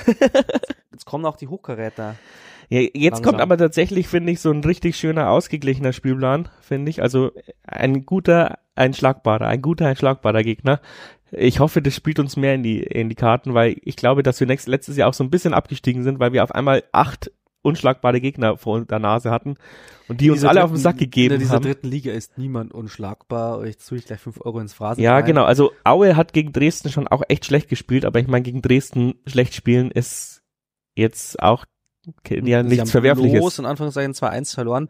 *laughs* jetzt kommen auch die Hochkaräter. Ja, jetzt langsam. kommt aber tatsächlich, finde ich, so ein richtig schöner, ausgeglichener Spielplan, finde ich. Also ein guter, ein schlagbarer, ein guter, ein schlagbarer Gegner. Ich hoffe, das spielt uns mehr in die, in die Karten, weil ich glaube, dass wir nächst, letztes Jahr auch so ein bisschen abgestiegen sind, weil wir auf einmal acht unschlagbare Gegner vor der Nase hatten und die uns alle dritten, auf den Sack gegeben haben. In dieser dritten Liga ist niemand unschlagbar. Jetzt tue ich gleich fünf Euro ins Phrasen. Ja, rein. genau. Also Aue hat gegen Dresden schon auch echt schlecht gespielt, aber ich meine, gegen Dresden schlecht spielen ist jetzt auch ja nichts Sie Verwerfliches. Los in Anführungszeichen 2-1 verloren.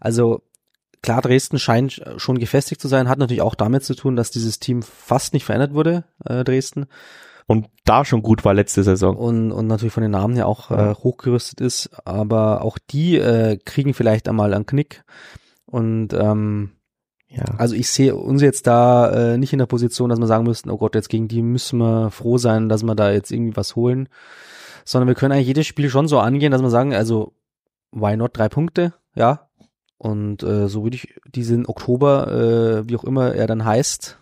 Also klar, Dresden scheint schon gefestigt zu sein, hat natürlich auch damit zu tun, dass dieses Team fast nicht verändert wurde, äh, Dresden und da schon gut war letzte Saison. Und, und natürlich von den Namen ja auch ja. äh, hochgerüstet ist, aber auch die äh, kriegen vielleicht einmal einen Knick. Und ähm, ja. also ich sehe uns jetzt da äh, nicht in der Position, dass wir sagen müssten, oh Gott, jetzt gegen die müssen wir froh sein, dass wir da jetzt irgendwie was holen. Sondern wir können eigentlich jedes Spiel schon so angehen, dass wir sagen, also why not drei Punkte, ja. Und äh, so würde ich diesen Oktober, äh, wie auch immer er dann heißt,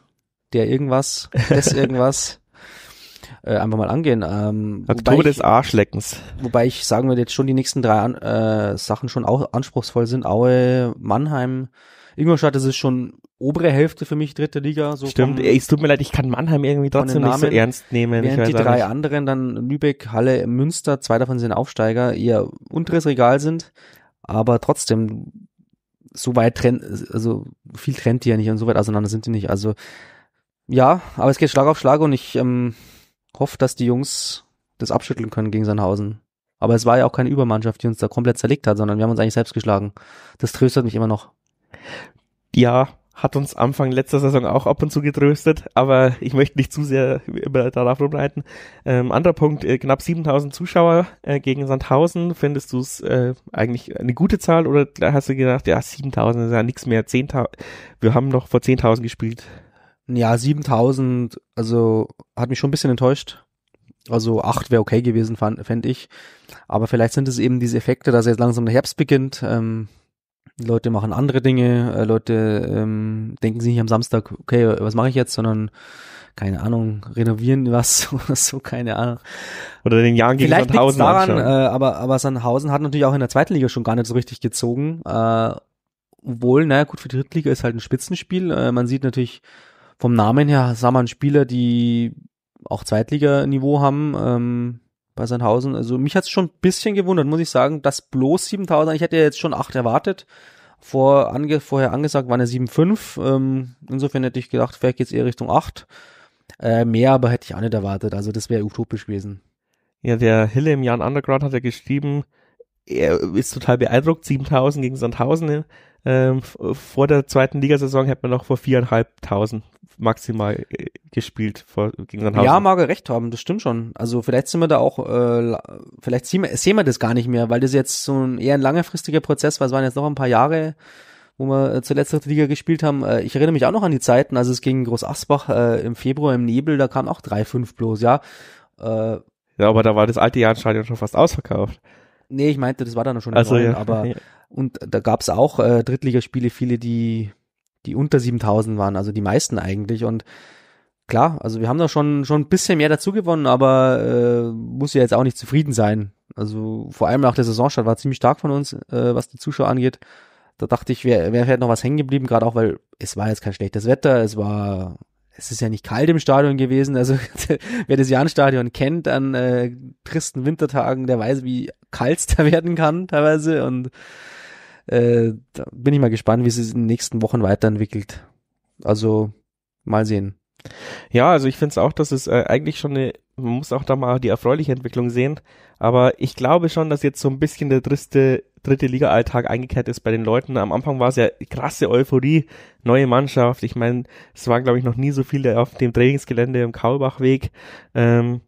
der irgendwas, das *laughs* irgendwas, äh, einfach mal angehen. Ähm, Oktober ich, des Arschleckens. Wobei ich sagen würde, jetzt schon die nächsten drei äh, Sachen schon auch anspruchsvoll sind. Aue, Mannheim, Ingolstadt, das ist schon obere Hälfte für mich, dritte Liga. So Stimmt, vom, es tut mir leid, ich kann Mannheim irgendwie trotzdem Namen, nicht so ernst nehmen. Während die drei nicht. anderen, dann Lübeck, Halle, Münster, zwei davon sind Aufsteiger, ihr unteres Regal sind, aber trotzdem so weit trennt, also viel trennt die ja nicht und so weit auseinander sind die nicht. Also ja, aber es geht Schlag auf Schlag und ich ähm, hofft, dass die Jungs das abschütteln können gegen Sandhausen. Aber es war ja auch keine Übermannschaft, die uns da komplett zerlegt hat, sondern wir haben uns eigentlich selbst geschlagen. Das tröstet mich immer noch. Ja, hat uns Anfang letzter Saison auch ab und zu getröstet, aber ich möchte nicht zu sehr über, darauf rumreiten. Ähm, anderer Punkt, äh, knapp 7000 Zuschauer äh, gegen Sandhausen, findest du es äh, eigentlich eine gute Zahl oder hast du gedacht, ja 7000 ist ja nichts mehr, 10.000, wir haben noch vor 10.000 gespielt. Ja, 7000, also hat mich schon ein bisschen enttäuscht. Also 8 wäre okay gewesen, fände ich. Aber vielleicht sind es eben diese Effekte, dass jetzt langsam der Herbst beginnt. Ähm, Leute machen andere Dinge. Äh, Leute ähm, denken sich nicht am Samstag, okay, was mache ich jetzt, sondern keine Ahnung, renovieren was *laughs* oder so, keine Ahnung. Oder den Jahren gegen Vielleicht Sandhausen. Daran, anschauen. äh, aber, aber Sandhausen hat natürlich auch in der zweiten Liga schon gar nicht so richtig gezogen. Äh, obwohl, naja, gut, für die Drittliga ist halt ein Spitzenspiel. Äh, man sieht natürlich, vom Namen her sah man Spieler, die auch Zweitliganiveau haben ähm, bei Sandhausen. Also mich hat es schon ein bisschen gewundert, muss ich sagen, dass bloß 7000, ich hätte ja jetzt schon 8 erwartet. Vor, ange, vorher angesagt waren ja 7,5. Ähm, insofern hätte ich gedacht, vielleicht geht es eher Richtung 8. Äh, mehr aber hätte ich auch nicht erwartet. Also das wäre utopisch gewesen. Ja, der Hille im Jan Underground hat ja geschrieben, er ist total beeindruckt, 7000 gegen Sandhausen ähm, vor der zweiten Ligasaison hat man noch vor viereinhalbtausend maximal äh, gespielt vor, gegen Sandhausen. Ja, mag er recht haben, das stimmt schon. Also vielleicht sind wir da auch, äh, vielleicht sehen wir, sehen wir das gar nicht mehr, weil das jetzt so ein eher ein langfristiger Prozess war. Es waren jetzt noch ein paar Jahre, wo wir äh, zuletzt dritte Liga gespielt haben. Äh, ich erinnere mich auch noch an die Zeiten, also es ging Groß Asbach äh, im Februar im Nebel, da kam auch 3-5 bloß, ja. Äh, ja, aber da war das alte Jahrstadion schon fast ausverkauft. Nee, ich meinte, das war dann schon also, 9, ja. aber *laughs* ja. und da gab es auch äh, Drittligaspiele, viele, die, die unter 7000 waren, also die meisten eigentlich und klar, also wir haben da schon, schon ein bisschen mehr dazu gewonnen, aber äh, muss ja jetzt auch nicht zufrieden sein. Also vor allem nach der Saisonstart war ziemlich stark von uns, äh, was die Zuschauer angeht. Da dachte ich, wäre wär vielleicht noch was hängen geblieben, gerade auch, weil es war jetzt kein schlechtes Wetter, es war es ist ja nicht kalt im Stadion gewesen. Also *laughs* wer das Jahnstadion kennt an äh, tristen Wintertagen, der weiß, wie kalt es da werden kann teilweise. Und äh, da bin ich mal gespannt, wie es sich in den nächsten Wochen weiterentwickelt. Also mal sehen. Ja, also ich finde es auch, dass es äh, eigentlich schon eine, man muss auch da mal die erfreuliche Entwicklung sehen. Aber ich glaube schon, dass jetzt so ein bisschen der triste dritte Liga-Alltag eingekehrt ist bei den Leuten. Am Anfang war es ja krasse Euphorie, neue Mannschaft. Ich meine, es waren, glaube ich, noch nie so viele auf dem Trainingsgelände im Kaulbachweg. Ähm,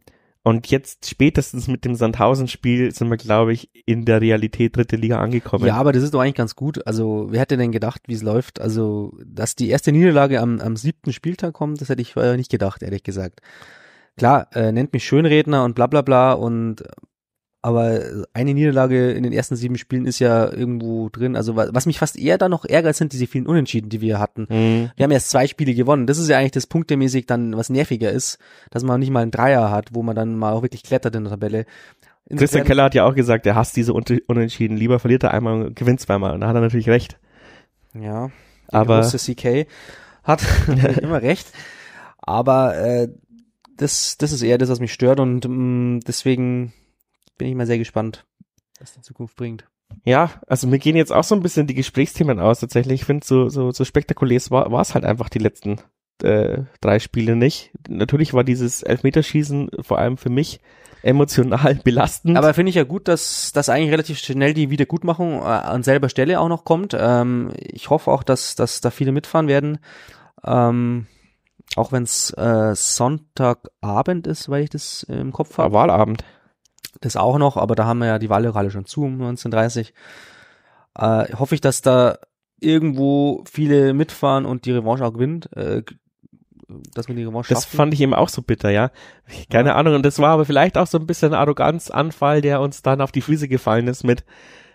und jetzt spätestens mit dem Sandhausen-Spiel sind wir, glaube ich, in der Realität dritte Liga angekommen. Ja, aber das ist doch eigentlich ganz gut. Also, wer hätte denn gedacht, wie es läuft? Also, dass die erste Niederlage am, am siebten Spieltag kommt, das hätte ich vorher nicht gedacht, ehrlich gesagt. Klar, äh, nennt mich Schönredner und bla bla bla und aber eine Niederlage in den ersten sieben Spielen ist ja irgendwo drin. Also was mich fast eher da noch ärgert, sind diese vielen Unentschieden, die wir hatten. Mhm. Wir haben erst zwei Spiele gewonnen. Das ist ja eigentlich das punktemäßig dann, was nerviger ist, dass man nicht mal einen Dreier hat, wo man dann mal auch wirklich klettert in der Tabelle. Insofern, Christian Keller hat ja auch gesagt, er hasst diese Unentschieden. Lieber verliert er einmal und gewinnt zweimal. Und da hat er natürlich recht. Ja, der aber große CK hat *laughs* immer recht. Aber äh, das, das ist eher das, was mich stört und mh, mm, deswegen bin ich mal sehr gespannt, was die Zukunft bringt. Ja, also mir gehen jetzt auch so ein bisschen die Gesprächsthemen aus tatsächlich. Ich finde, so, so, so spektakulär war es halt einfach die letzten äh, drei Spiele nicht. Natürlich war dieses Elfmeterschießen vor allem für mich emotional *laughs* belastend. Aber finde ich ja gut, dass, dass eigentlich relativ schnell die Wiedergutmachung äh, an selber Stelle auch noch kommt. Ähm, ich hoffe auch, dass, dass da viele mitfahren werden. Ähm, auch wenn es äh, Sonntagabend ist, weil ich das im Kopf habe. Wahlabend. Das auch noch, aber da haben wir ja die Wahllokale schon zu um 1930. Äh, hoffe ich, dass da irgendwo viele mitfahren und die Revanche auch gewinnt. Äh, dass die Das schaffen. fand ich eben auch so bitter, ja. Keine ja. Ahnung. Und das war aber vielleicht auch so ein bisschen Arroganzanfall, der uns dann auf die Füße gefallen ist mit.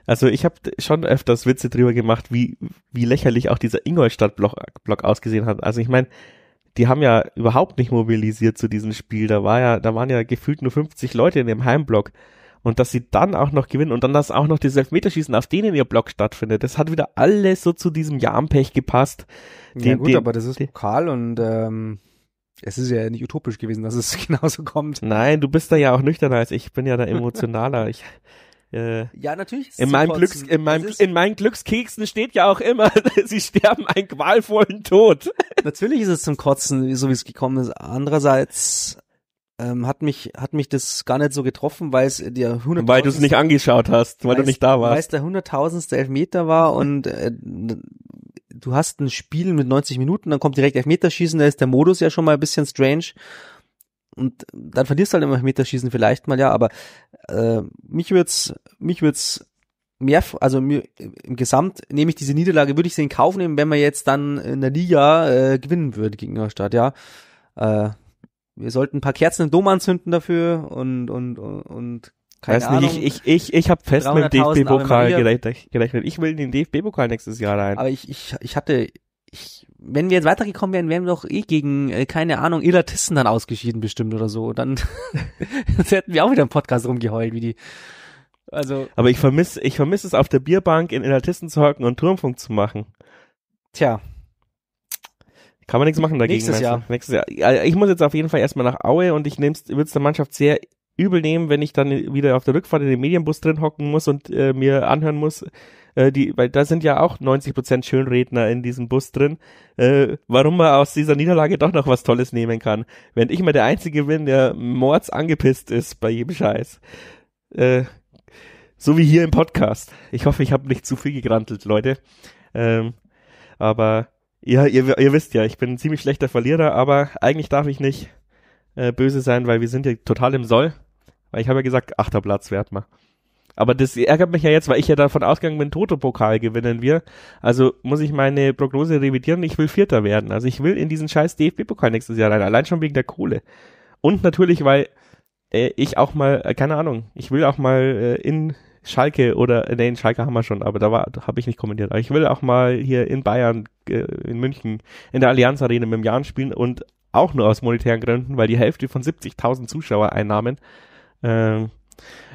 Also ich habe schon öfters Witze drüber gemacht, wie, wie lächerlich auch dieser Ingolstadt-Block ausgesehen hat. Also ich meine, die haben ja überhaupt nicht mobilisiert zu diesem Spiel. Da war ja, da waren ja gefühlt nur 50 Leute in dem Heimblock. Und dass sie dann auch noch gewinnen und dann dass auch noch die Elfmeterschießen, auf denen ihr Block stattfindet, das hat wieder alles so zu diesem Jahnpech gepasst. Den, ja gut, den, aber das ist lokal und ähm, es ist ja nicht utopisch gewesen, dass es *laughs* genauso kommt. Nein, du bist da ja auch nüchterner als ich. Ich bin ja da emotionaler. ich äh, ja, natürlich. In meinem, Glücks, in, meinem, in meinen Glückskeksen steht ja auch immer, *laughs* sie sterben einen qualvollen Tod. *laughs* Natürlich ist es zum Kotzen, so wie es gekommen ist. Andererseits ähm, hat mich hat mich das gar nicht so getroffen, weil es der hundert weil du es nicht angeschaut hast, weil du nicht da warst, weil es der hunderttausendste Elfmeter war *laughs* und äh, du hast ein Spiel mit 90 Minuten, dann kommt direkt Elfmeterschießen, da ist der Modus ja schon mal ein bisschen strange und dann verlierst du halt immer Meterschießen vielleicht mal, ja, aber äh, mich wird's, mich wird's mehr, also mir, im Gesamt nehme ich diese Niederlage, würde ich sie in Kauf nehmen, wenn man jetzt dann in der Liga äh, gewinnen würde gegen Neustadt, ja. Äh, wir sollten ein paar Kerzen im Dom anzünden dafür und, und, und, und keine Weiß Ahnung. ich ich, ich, ich habe fest mit dem DFB-Pokal gerechnet. Ich will den DFB-Pokal nächstes Jahr rein. Aber ich, ich, ich hatte ich, wenn wir jetzt weitergekommen wären, wären wir doch eh gegen, äh, keine Ahnung, Illertissen dann ausgeschieden bestimmt oder so. Dann, dann *laughs* hätten wir auch wieder im Podcast rumgeheult, wie die. Also. Aber ich vermisse ich vermiss es, auf der Bierbank in Illertissen zu hocken und Turmfunk zu machen. Tja. Kann man nichts machen dagegen. Nächstes Jahr. Nächstes Jahr. Ich muss jetzt auf jeden Fall erstmal nach Aue und ich würde es der Mannschaft sehr übel nehmen, wenn ich dann wieder auf der Rückfahrt in den Medienbus drin hocken muss und äh, mir anhören muss, äh, die, weil da sind ja auch 90 Schönredner in diesem Bus drin, äh, warum man aus dieser Niederlage doch noch was Tolles nehmen kann. Wenn ich mal der Einzige bin, der mords angepisst ist bei jedem Scheiß. Äh, so wie hier im Podcast. Ich hoffe, ich habe nicht zu viel gegrantelt, Leute. Ähm, aber ja, ihr, ihr wisst ja, ich bin ein ziemlich schlechter Verlierer, aber eigentlich darf ich nicht äh, böse sein, weil wir sind ja total im Soll. Weil ich habe ja gesagt, achter Platz wert mal. Aber das ärgert mich ja jetzt, weil ich ja davon ausgegangen bin, Toto-Pokal gewinnen wir. Also muss ich meine Prognose revidieren. Ich will Vierter werden. Also ich will in diesen scheiß DFB-Pokal nächstes Jahr rein. Allein schon wegen der Kohle. Und natürlich, weil äh, ich auch mal, äh, keine Ahnung, ich will auch mal äh, in Schalke oder, äh, nee, in Schalke haben wir schon, aber da war, habe ich nicht kommentiert. Aber ich will auch mal hier in Bayern, äh, in München, in der Allianz Arena mit dem Jan spielen und auch nur aus monetären Gründen, weil die Hälfte von 70.000 Zuschauereinnahmen ähm,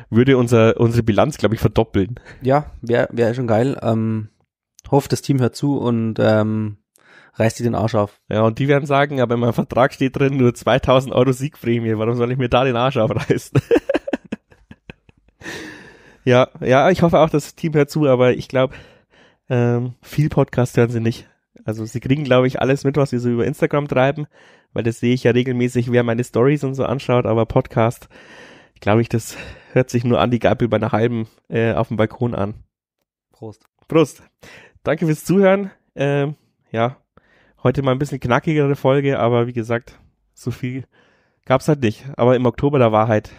würde unser, unsere Bilanz, glaube ich, verdoppeln. Ja, wäre wär schon geil. Ähm, hoffe, das Team hört zu und ähm, reißt dir den Arsch auf. Ja, und die werden sagen, aber in meinem Vertrag steht drin, nur 2000 Euro Siegprämie, warum soll ich mir da den Arsch aufreißen? *laughs* ja, ja, ich hoffe auch, das Team hört zu, aber ich glaube, ähm, viel Podcast hören sie nicht. Also sie kriegen, glaube ich, alles mit, was sie so über Instagram treiben, weil das sehe ich ja regelmäßig, wer meine Stories und so anschaut, aber Podcast glaube ich, das hört sich nur an die Gabel bei einer halben äh, auf dem Balkon an. Prost. Prost. Danke fürs Zuhören. Ähm, ja, heute mal ein bisschen knackigere Folge, aber wie gesagt, so viel gab's halt nicht. Aber im Oktober der Wahrheit,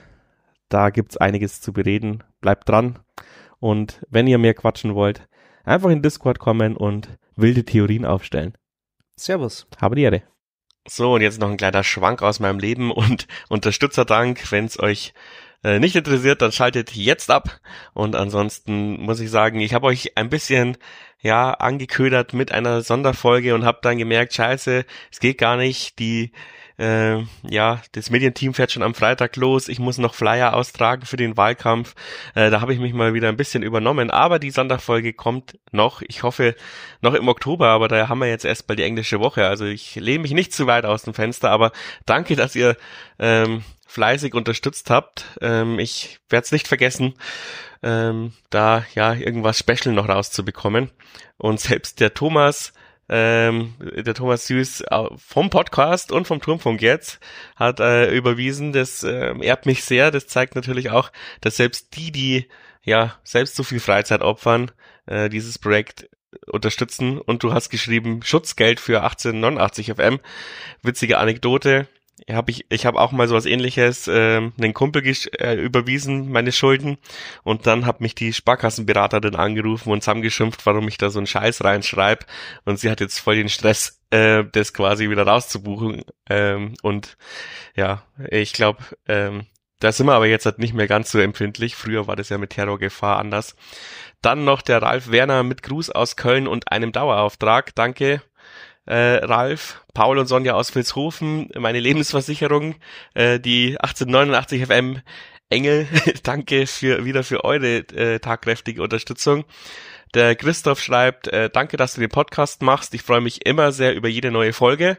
da gibt's einiges zu bereden. Bleibt dran. Und wenn ihr mehr quatschen wollt, einfach in Discord kommen und wilde Theorien aufstellen. Servus. Habe die Ehre. So, und jetzt noch ein kleiner Schwank aus meinem Leben und *laughs* Unterstützerdank. Wenn es euch äh, nicht interessiert, dann schaltet jetzt ab. Und ansonsten muss ich sagen, ich habe euch ein bisschen ja angeködert mit einer Sonderfolge und habe dann gemerkt, scheiße, es geht gar nicht. Die äh, ja, das Medienteam fährt schon am Freitag los, ich muss noch Flyer austragen für den Wahlkampf. Äh, da habe ich mich mal wieder ein bisschen übernommen, aber die Sonderfolge kommt noch, ich hoffe, noch im Oktober, aber da haben wir jetzt erst mal die englische Woche. Also ich lehne mich nicht zu weit aus dem Fenster, aber danke, dass ihr ähm, fleißig unterstützt habt. Ähm, ich werde es nicht vergessen, ähm, da ja irgendwas Special noch rauszubekommen. Und selbst der Thomas, ähm, der Thomas Süß äh, vom Podcast und vom Turmfunk jetzt hat äh, überwiesen. Das äh, ehrt mich sehr. Das zeigt natürlich auch, dass selbst die, die ja selbst so viel Freizeit opfern, äh, dieses Projekt unterstützen. Und du hast geschrieben, Schutzgeld für 1889 FM. Witzige Anekdote hab ich, ich habe auch mal so was ähnliches äh, einen Kumpel äh, überwiesen, meine Schulden. Und dann hat mich die Sparkassenberaterin angerufen und zusammengeschimpft, warum ich da so einen Scheiß reinschreibe. Und sie hat jetzt voll den Stress, äh, das quasi wieder rauszubuchen. Ähm, und ja, ich glaube, ähm, da sind wir aber jetzt halt nicht mehr ganz so empfindlich. Früher war das ja mit Terrorgefahr anders. Dann noch der Ralf Werner mit Gruß aus Köln und einem Dauerauftrag. Danke äh, Ralf, Paul und Sonja aus Vilshofen, meine Lebensversicherung, äh, die 1889 FM Engel, *laughs* danke für, wieder für eure äh, tagkräftige Unterstützung. Der Christoph schreibt, äh, danke, dass du den Podcast machst. Ich freue mich immer sehr über jede neue Folge.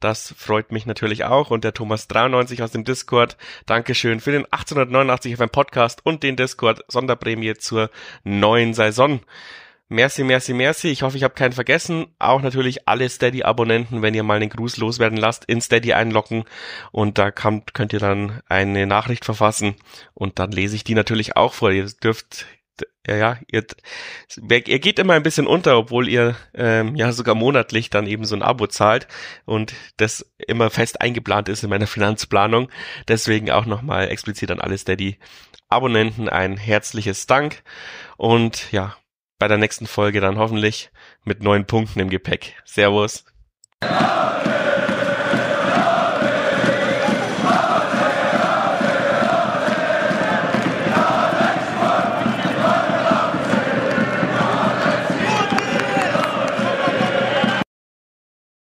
Das freut mich natürlich auch. Und der Thomas 93 aus dem Discord, Dankeschön für den 1889 FM Podcast und den Discord Sonderprämie zur neuen Saison. Merci, merci, merci. Ich hoffe, ich habe keinen vergessen. Auch natürlich alle Steady-Abonnenten, wenn ihr mal einen Gruß loswerden lasst, in Steady einloggen und da kommt, könnt ihr dann eine Nachricht verfassen und dann lese ich die natürlich auch vor. Ihr dürft, ja, ja ihr, ihr geht immer ein bisschen unter, obwohl ihr ähm, ja sogar monatlich dann eben so ein Abo zahlt und das immer fest eingeplant ist in meiner Finanzplanung. Deswegen auch nochmal explizit an alle Steady. Abonnenten ein herzliches Dank und ja, bei der nächsten Folge dann hoffentlich mit neun Punkten im Gepäck. Servus.